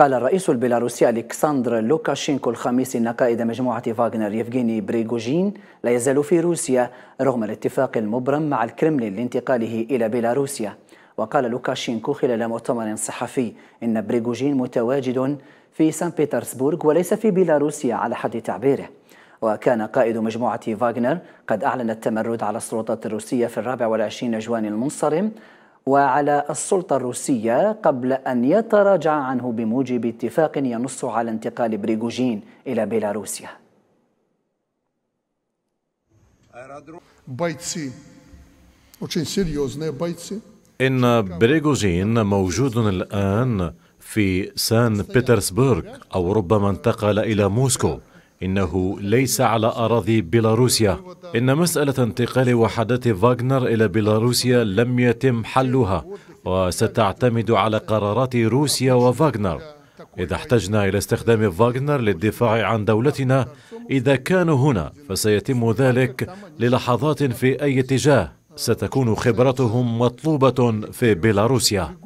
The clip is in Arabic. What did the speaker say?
قال الرئيس البيلاروسي ألكسندر لوكاشينكو الخميس أن قائد مجموعة فاغنر يفغيني بريغوجين لا يزال في روسيا رغم الاتفاق المبرم مع الكرملين لانتقاله إلى بيلاروسيا وقال لوكاشينكو خلال مؤتمر صحفي أن بريغوجين متواجد في سان بيترسبورغ وليس في بيلاروسيا على حد تعبيره وكان قائد مجموعة فاغنر قد أعلن التمرد على السلطات الروسية في الرابع والعشرين جوان المنصرم وعلى السلطة الروسية قبل أن يتراجع عنه بموجب اتفاق ينص على انتقال بريغوجين إلى بيلاروسيا إن بريغوجين موجود الآن في سان بيترسبورغ أو ربما انتقل إلى موسكو إنه ليس على أراضي بيلاروسيا إن مسألة انتقال وحدات فاغنر إلى بيلاروسيا لم يتم حلها وستعتمد على قرارات روسيا وفاغنر إذا احتجنا إلى استخدام فاغنر للدفاع عن دولتنا إذا كانوا هنا فسيتم ذلك للحظات في أي اتجاه ستكون خبرتهم مطلوبة في بيلاروسيا